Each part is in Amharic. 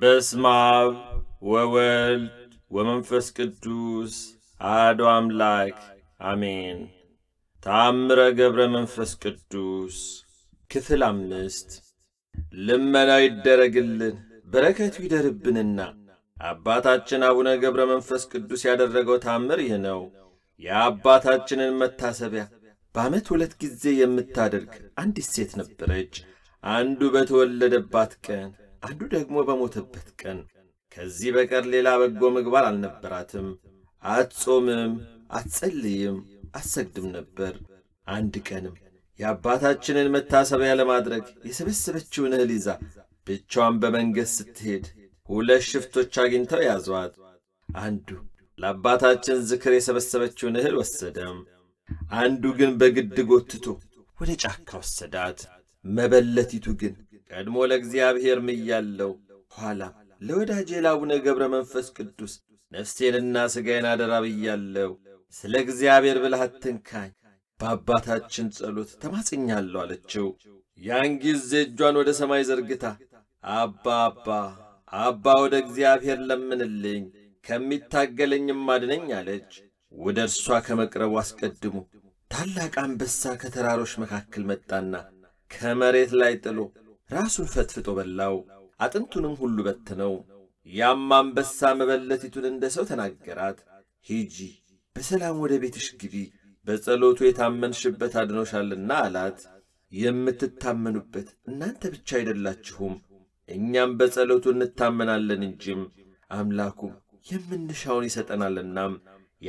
በስመ አብ ወወልድ ወመንፈስ ቅዱስ አሐዱ አምላክ አሜን። ተአምረ ገብረ መንፈስ ቅዱስ ክፍል አምስት ልመናው ይደረግልን በረከቱ ይደርብንና አባታችን አቡነ ገብረ መንፈስ ቅዱስ ያደረገው ታምር ይህ ነው። የአባታችንን መታሰቢያ በዓመት ሁለት ጊዜ የምታደርግ አንዲት ሴት ነበረች። አንዱ በተወለደባት ቀን አንዱ ደግሞ በሞተበት ቀን ከዚህ በቀር ሌላ በጎ ምግባር አልነበራትም። አትጾምም፣ አትጸልይም፣ አትሰግድም ነበር። አንድ ቀንም የአባታችንን መታሰቢያ ለማድረግ የሰበሰበችውን እህል ይዛ ብቻዋን በመንገድ ስትሄድ ሁለት ሽፍቶች አግኝተው ያዟት። አንዱ ለአባታችን ዝክር የሰበሰበችውን እህል ወሰደም፣ አንዱ ግን በግድ ጎትቶ ወደ ጫካ ወሰዳት። መበለቲቱ ግን ቀድሞ ለእግዚአብሔር ምያለው፣ ኋላም ለወዳጄ ለአቡነ ገብረ መንፈስ ቅዱስ ነፍሴንና ሥጋዬን አደራ ብያለው። ስለ እግዚአብሔር ብለህ አትንካኝ፣ በአባታችን ጸሎት ተማጽኛለሁ አለችው። ያን ጊዜ እጇን ወደ ሰማይ ዘርግታ አባ አባ አባ ወደ እግዚአብሔር ለምንልኝ ከሚታገለኝም አድነኝ አለች። ወደ እርሷ ከመቅረቡ አስቀድሞ ታላቅ አንበሳ ከተራሮች መካከል መጣና ከመሬት ላይ ጥሎ ራሱን ፈትፍጦ በላው፣ አጥንቱንም ሁሉ በትነው። ያም አንበሳ መበለቲቱን እንደ ሰው ተናገራት፣ ሂጂ በሰላም ወደ ቤትሽ ግቢ፣ በጸሎቱ የታመንሽበት አድኖሻልና አላት። የምትታመኑበት እናንተ ብቻ አይደላችሁም፣ እኛም በጸሎቱ እንታመናለን እንጂም አምላኩም የምንሻውን ይሰጠናልናም።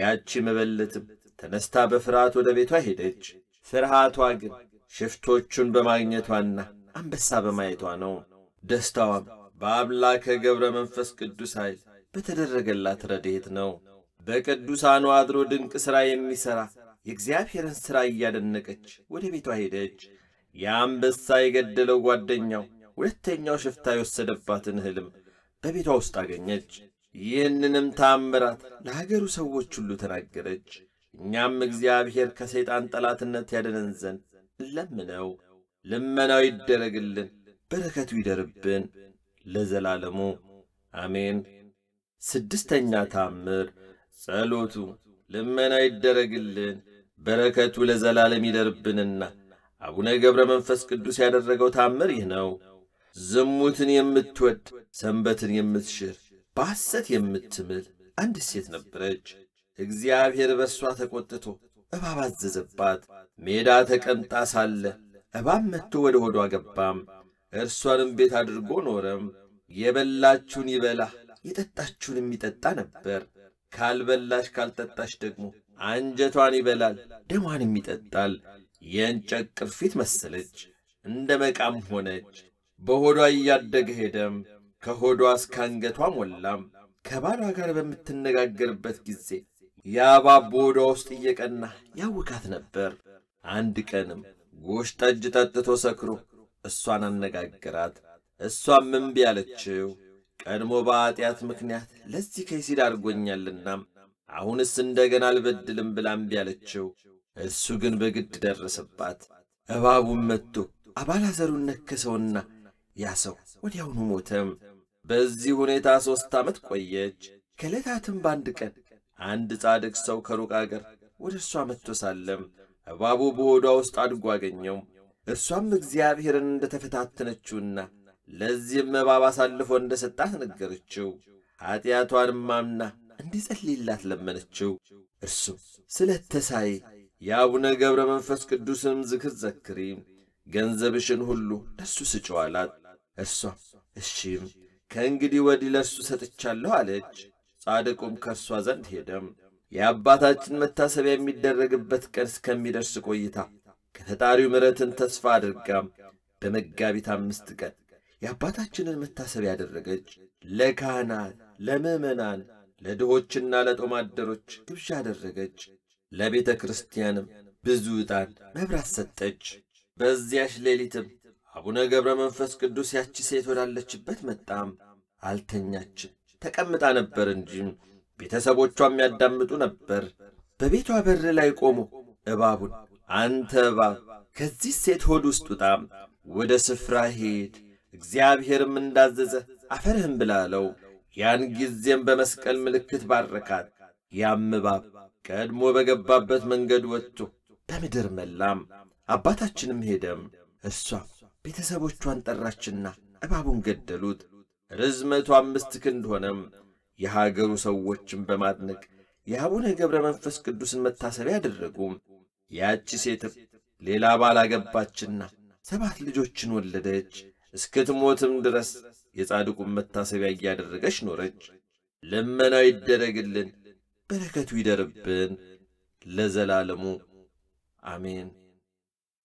ያቺ መበለትም ተነስታ በፍርሃት ወደ ቤቷ ሄደች። ፍርሃቷ ግን ሽፍቶቹን በማግኘቷና አንበሳ በማየቷ ነው። ደስታዋም በአምላከ ገብረ መንፈስ ቅዱስ ኃይል በተደረገላት ረድኤት ነው። በቅዱሳኑ አድሮ ድንቅ ሥራ የሚሠራ የእግዚአብሔርን ሥራ እያደነቀች ወደ ቤቷ ሄደች። የአንበሳ የገደለው ጓደኛው ሁለተኛው ሽፍታ የወሰደባትን እህልም በቤቷ ውስጥ አገኘች። ይህንንም ታምራት ለሀገሩ ሰዎች ሁሉ ተናገረች። እኛም እግዚአብሔር ከሰይጣን ጠላትነት ያደነን ዘንድ ለምነው ልመናው ይደረግልን፣ በረከቱ ይደርብን ለዘላለሙ አሜን። ስድስተኛ ታምር ጸሎቱ ልመና ይደረግልን በረከቱ ለዘላለም ይደርብንና አቡነ ገብረ መንፈስ ቅዱስ ያደረገው ታምር ይህ ነው። ዝሙትን የምትወድ ሰንበትን የምትሽር በሐሰት የምትምል አንድ ሴት ነበረች። እግዚአብሔር በእሷ ተቈጥቶ እባብ አዘዘባት። ሜዳ ተቀምጣ ሳለ እባብ መጥቶ ወደ ሆዷ ገባም፣ እርሷንም ቤት አድርጎ ኖረም። የበላችሁን ይበላ የጠጣችሁን የሚጠጣ ነበር። ካልበላሽ ካልጠጣሽ ደግሞ አንጀቷን ይበላል፣ ደሟንም ይጠጣል። የእንጨት ቅርፊት መሰለች፣ እንደ መቃም ሆነች። በሆዷ እያደገ ሄደም፣ ከሆዷ እስከ አንገቷ ሞላም። ከባሏ ጋር በምትነጋገርበት ጊዜ ያ እባብ በሆዷ ውስጥ እየቀና ያውካት ነበር። አንድ ቀንም ጎሽ ጠጅ ጠጥቶ ሰክሮ እሷን አነጋግራት። እሷም እምቢ አለችው። ቀድሞ በኀጢአት ምክንያት ለዚህ ከይሲድ አድርጎኛልና አሁንስ እንደገና አልበድልም ብላ እምቢ አለችው። እሱ ግን በግድ ደረሰባት። እባቡም መጥቶ አባላዘሩን ነከሰውና ያ ሰው ወዲያውኑ ሞተም። በዚህ ሁኔታ ሦስት ዓመት ቆየች። ከዕለታትም በአንድ ቀን አንድ ጻድቅ ሰው ከሩቅ አገር ወደ እርሷ መጥቶ ሳለም እባቡ በሆዷ ውስጥ አድጎ አገኘው። እርሷም እግዚአብሔርን እንደ ተፈታተነችውና ለዚህም እባብ አሳልፎ እንደ ሰጣት ነገረችው። ኀጢአቷንም አምና እንዲጸልይላት ለመነችው። እርሱም ስለ ተሳይ የአቡነ ገብረ መንፈስ ቅዱስንም ዝክር ዘክሪ፣ ገንዘብሽን ሁሉ ለሱ ስጭው አላት። እርሷም እሺም ከእንግዲህ ወዲህ ለእርሱ ሰጥቻለሁ አለች። ጻድቁም ከእርሷ ዘንድ ሄደም። የአባታችን መታሰቢያ የሚደረግበት ቀን እስከሚደርስ ቆይታ ከፈጣሪው ምረትን ተስፋ አድርጋም በመጋቢት አምስት ቀን የአባታችንን መታሰቢያ ያደረገች ለካህናት፣ ለምዕመናን፣ ለድሆችና ለጦማደሮች ግብዣ አደረገች። ለቤተ ክርስቲያንም ብዙ ዕጣን መብራት ሰጠች። በዚያች ሌሊትም አቡነ ገብረ መንፈስ ቅዱስ ያቺ ሴት ወዳለችበት መጣም። አልተኛችም፣ ተቀምጣ ነበር እንጂ ቤተሰቦቿም ያዳምጡ ነበር። በቤቷ በር ላይ ቆሞ እባቡን አንተ እባብ ከዚህ ሴት ሆድ ውስጥ ውጣ፣ ወደ ስፍራ ሄድ፣ እግዚአብሔርም እንዳዘዘ አፈርህም ብላለው ያን ጊዜም በመስቀል ምልክት ባረካት። ያም እባብ ቀድሞ በገባበት መንገድ ወጥቶ በምድር መላም። አባታችንም ሄደም። እሷ ቤተሰቦቿን ጠራችና እባቡን ገደሉት። ርዝመቱ አምስት ክንድ ሆነም። የሀገሩ ሰዎችን በማድነቅ የአቡነ ገብረ መንፈስ ቅዱስን መታሰቢያ ያደረጉ። ያቺ ሴትም ሌላ ባል አገባችና ሰባት ልጆችን ወለደች። እስክትሞትም ድረስ የጻድቁን መታሰቢያ እያደረገች ኖረች። ልመናው ይደረግልን፣ በረከቱ ይደርብን ለዘላለሙ አሜን።